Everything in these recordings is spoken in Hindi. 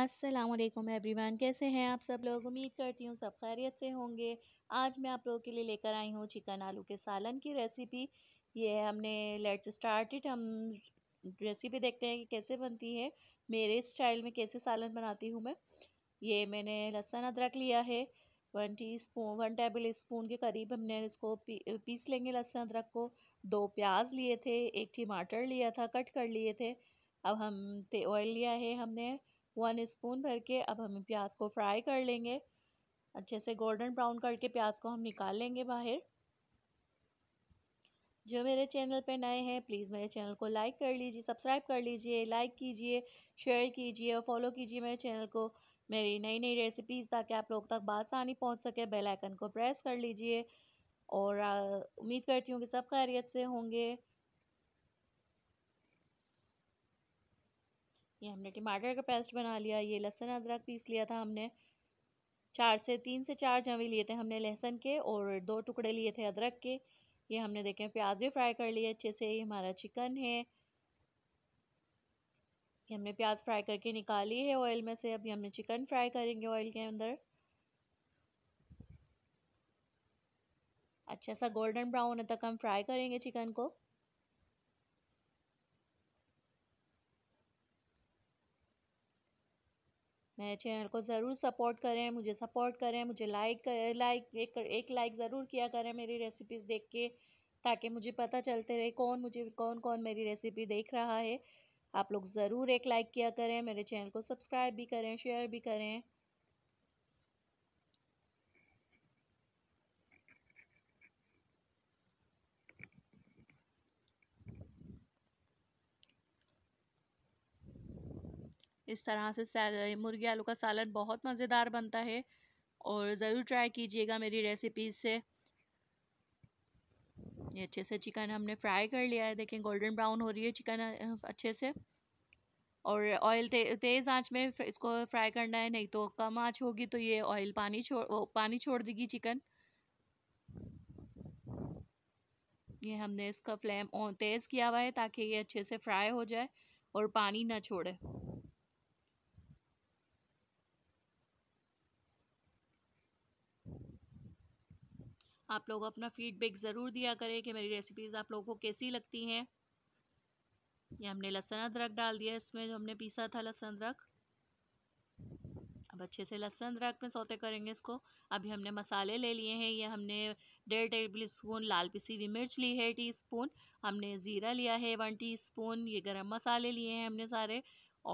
असलम एवरीवन कैसे हैं आप सब लोग उम्मीद करती हूँ सब खैरियत से होंगे आज मैं आप लोगों के लिए लेकर आई हूँ चिकन आलू के सालन की रेसिपी ये हमने लेट्स स्टार्ट इट हम रेसिपी देखते हैं कि कैसे बनती है मेरे स्टाइल में कैसे सालन बनाती हूँ मैं ये मैंने लहसुन अदरक लिया है one teaspoon one tablespoon के करीब हमने इसको पी, पीस लेंगे लहसुन अदरक को दो प्याज लिए थे एक टमाटर लिया था कट कर लिए थे अब हम ऑयल लिया है हमने वन स्पून भर के अब हम प्याज को फ्राई कर लेंगे अच्छे से गोल्डन ब्राउन करके प्याज को हम निकाल लेंगे बाहर जो मेरे चैनल पे नए हैं प्लीज़ मेरे चैनल को लाइक कर लीजिए सब्सक्राइब कर लीजिए लाइक कीजिए शेयर कीजिए और फॉलो कीजिए मेरे चैनल को मेरी नई नई रेसिपीज़ ताकि आप लोग तक बासानी पहुंच सके बेल आइकन को प्रेस कर लीजिए और उम्मीद करती हूँ कि सब खैरियत से होंगे ये हमने टमाटर का पेस्ट बना लिया ये लहसुन अदरक पीस लिया था हमने चार से तीन से चार जवे लिए थे हमने लहसुन के और दो टुकड़े लिए थे अदरक के ये हमने देखे प्याज भी फ्राई कर लिए अच्छे से ये हमारा चिकन है ये हमने प्याज फ्राई करके निकाली है ऑयल में से अभी हमने चिकन फ्राई करेंगे ऑयल के अंदर अच्छा सा गोल्डन ब्राउन तक हम फ्राई करेंगे चिकन को मेरे चैनल को ज़रूर सपोर्ट करें मुझे सपोर्ट करें मुझे लाइक लाइक एक, एक लाइक ज़रूर किया करें मेरी रेसिपीज़ देख के ताकि मुझे पता चलते रहे कौन मुझे कौन कौन मेरी रेसिपी देख रहा है आप लोग ज़रूर एक लाइक किया करें मेरे चैनल को सब्सक्राइब भी करें शेयर भी करें इस तरह से मुर्गी आलू का सालन बहुत मज़ेदार बनता है और ज़रूर ट्राई कीजिएगा मेरी रेसिपीज से ये अच्छे से चिकन हमने फ्राई कर लिया है देखें गोल्डन ब्राउन हो रही है चिकन अच्छे से और ऑयल ते, तेज़ आंच में इसको फ्राई करना है नहीं तो कम आंच होगी तो ये ऑयल पानी छोड़ पानी छोड़ देगी चिकन ये हमने इसका फ्लेम तेज़ किया हुआ है ताकि ये अच्छे से फ्राई हो जाए और पानी ना छोड़े आप लोग अपना फीडबैक ज़रूर दिया करें कि मेरी रेसिपीज़ आप लोगों को कैसी लगती हैं ये हमने लहसुन अदरक डाल दिया इसमें जो हमने पीसा था लहसुन अदरक अब अच्छे से लहसुन अदरक में सौते करेंगे इसको अभी हमने मसाले ले लिए हैं ये हमने डेढ़ टेबल स्पून लाल पिसी हुई मिर्च ली है टी स्पून हमने ज़ीरा लिया है वन टी स्पून ये गर्म मसाले लिए हैं हमने सारे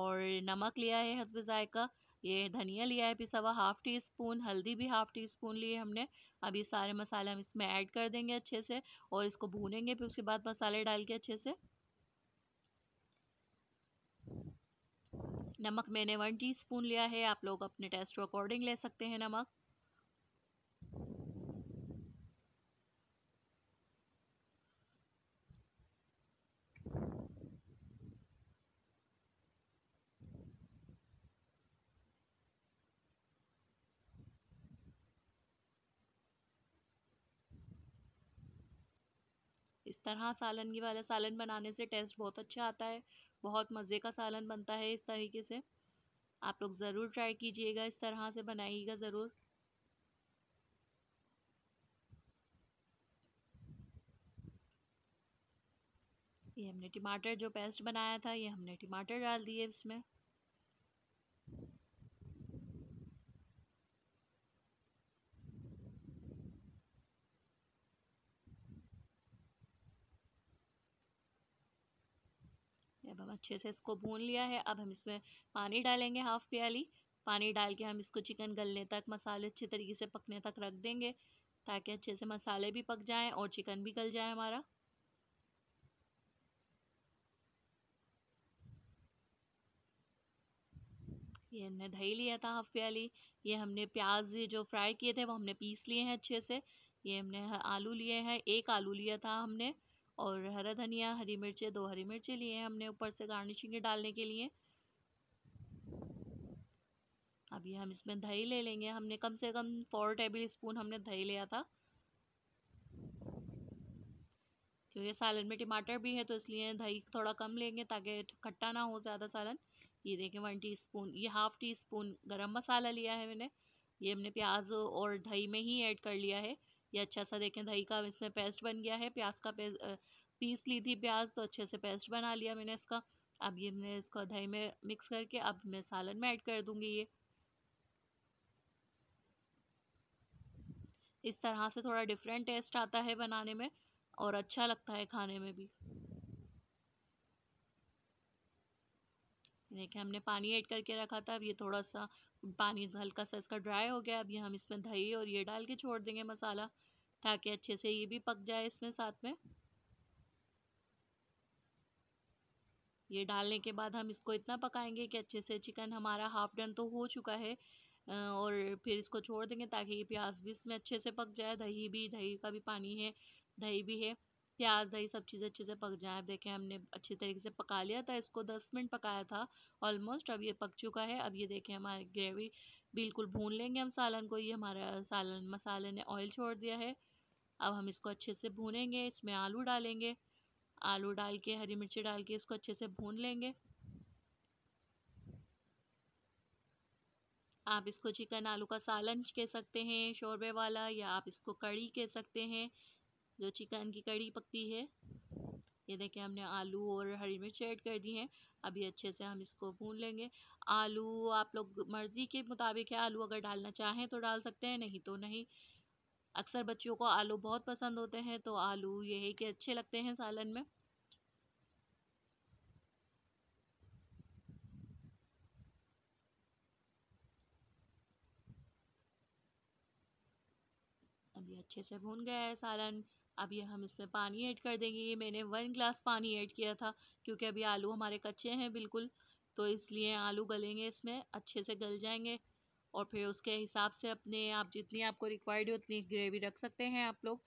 और नमक लिया है हसब जायका ये धनिया लिया है पिसा हुआ हाफ़ टी स्पून हल्दी भी हाफ़ टी स्पून लिए हमने अब ये सारे मसाले हम इसमें ऐड कर देंगे अच्छे से और इसको भूनेंगे फिर उसके बाद मसाले डाल के अच्छे से नमक मैंने वन टीस्पून लिया है आप लोग अपने टेस्ट अकॉर्डिंग ले सकते हैं नमक इस तरह सालन वाला सालन बनाने से टेस्ट बहुत अच्छा आता है बहुत मज़े का सालन बनता है इस तरीके से आप लोग ज़रूर ट्राई कीजिएगा इस तरह से बनाइएगा ज़रूर ये हमने टमाटर जो पेस्ट बनाया था ये हमने टमाटर डाल दिए इसमें अच्छे से इसको भून लिया है अब हम इसमें पानी डालेंगे हाफ प्याली पानी डाल के हम इसको चिकन गलने तक मसाले अच्छे तरीके से पकने तक रख देंगे ताकि अच्छे से मसाले भी पक जाएं और चिकन भी गल जाए हमारा ये हमने दही लिया था हाफ प्याली ये हमने प्याज जो फ्राई किए थे वो हमने पीस लिए हैं अच्छे से ये हमने आलू लिए हैं एक आलू लिया था हमने और हरा धनिया हरी मिर्चें दो हरी मिर्चें लिए हैं हमने ऊपर से गार्निशिंग डालने के लिए अभी हम इसमें दही ले लेंगे हमने कम से कम फोर टेबल स्पून हमने दही लिया था क्योंकि सालन में टमाटर भी है तो इसलिए दही थोड़ा कम लेंगे ताकि खट्टा ना हो ज़्यादा सालन ये देखें वन टी स्पून ये हाफ़ टी स्पून गर्म मसाला लिया है मैंने ये हमने प्याज और दही में ही ऐड कर लिया है ये अच्छा सा देखें दही का इसमें पेस्ट बन गया है प्याज का पेस्ट पीस ली थी प्याज तो अच्छे से पेस्ट बना लिया मैंने इसका अब ये मैंने इसको दही में मिक्स करके अब मैं सालन में ऐड कर दूंगी ये इस तरह से थोड़ा डिफरेंट टेस्ट आता है बनाने में और अच्छा लगता है खाने में भी देखिए हमने पानी ऐड करके रखा था अब ये थोड़ा सा पानी हल्का सा इसका ड्राई हो गया अब ये हम इसमें दही और ये डाल के छोड़ देंगे मसाला ताकि अच्छे से ये भी पक जाए इसमें साथ में ये डालने के बाद हम इसको इतना पकाएंगे कि अच्छे से चिकन हमारा हाफ डन तो हो चुका है और फिर इसको छोड़ देंगे ताकि ये प्याज भी इसमें अच्छे से पक जाए दही भी दही का भी पानी है दही भी है प्याज दही सब चीज़ें अच्छे से पक जाएँ अब देखें हमने अच्छे तरीके से पका लिया था इसको दस मिनट पकाया था ऑलमोस्ट अब ये पक चुका है अब ये देखें हमारी ग्रेवी बिल्कुल भून लेंगे हम सालन को ये हमारा सालन मसाले ने ऑयल छोड़ दिया है अब हम इसको अच्छे से भूनेंगे इसमें आलू डालेंगे आलू डाल के हरी मिर्ची डाल के इसको अच्छे से भून लेंगे आप इसको चिकन आलू का सालन कह सकते हैं शोरबे वाला या आप इसको कड़ी कह सकते हैं जो चिकन की कड़ी पकती है ये देखें हमने आलू और हरी मिर्च ऐड कर दी हैं अभी अच्छे से हम इसको भून लेंगे आलू आप लोग मर्ज़ी के मुताबिक है आलू अगर डालना चाहें तो डाल सकते हैं नहीं तो नहीं अक्सर बच्चों को आलू बहुत पसंद होते हैं तो आलू ये है कि अच्छे लगते हैं सालन में अभी अच्छे से भून गया है सालन अब ये हम इसमें पानी ऐड कर देंगे ये मैंने वन ग्लास पानी ऐड किया था क्योंकि अभी आलू हमारे कच्चे हैं बिल्कुल तो इसलिए आलू गलेंगे इसमें अच्छे से गल जाएंगे और फिर उसके हिसाब से अपने आप जितनी आपको रिक्वायर्ड हो उतनी ग्रेवी रख सकते हैं आप लोग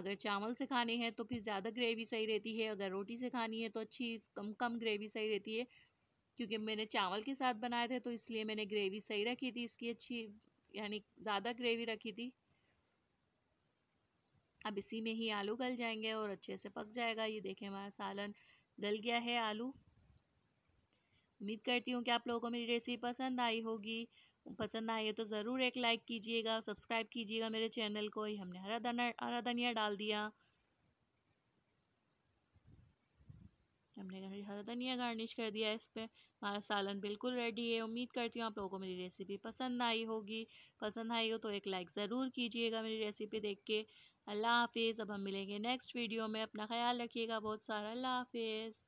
अगर चावल से खाने हैं तो फिर ज़्यादा ग्रेवी सही रहती है अगर रोटी से खानी है तो अच्छी कम कम ग्रेवी सही रहती है क्योंकि मैंने चावल के साथ बनाए थे तो इसलिए मैंने ग्रेवी सही रखी थी इसकी अच्छी यानी ज़्यादा ग्रेवी रखी थी अब इसी में ही आलू गल जाएंगे और अच्छे से पक जाएगा ये देखें हमारा सालन गल गया है आलू उम्मीद करती हूँ कि आप लोगों को मेरी रेसिपी पसंद आई होगी पसंद आई है तो ज़रूर एक लाइक कीजिएगा सब्सक्राइब कीजिएगा मेरे चैनल को ही हमने हरा धनिया हरा धनिया डाल दिया हमने हरा धनिया गार्निश कर दिया इस पर हमारा सालन बिल्कुल रेडी है उम्मीद करती हूँ आप लोगों को मेरी रेसिपी पसंद आई होगी पसंद आई हो तो एक लाइक ज़रूर कीजिएगा मेरी रेसिपी देख के अल्लाह हाफिज़ अब हम मिलेंगे नेक्स्ट वीडियो में अपना ख्याल रखिएगा बहुत सारा अल्लाह हाफिज़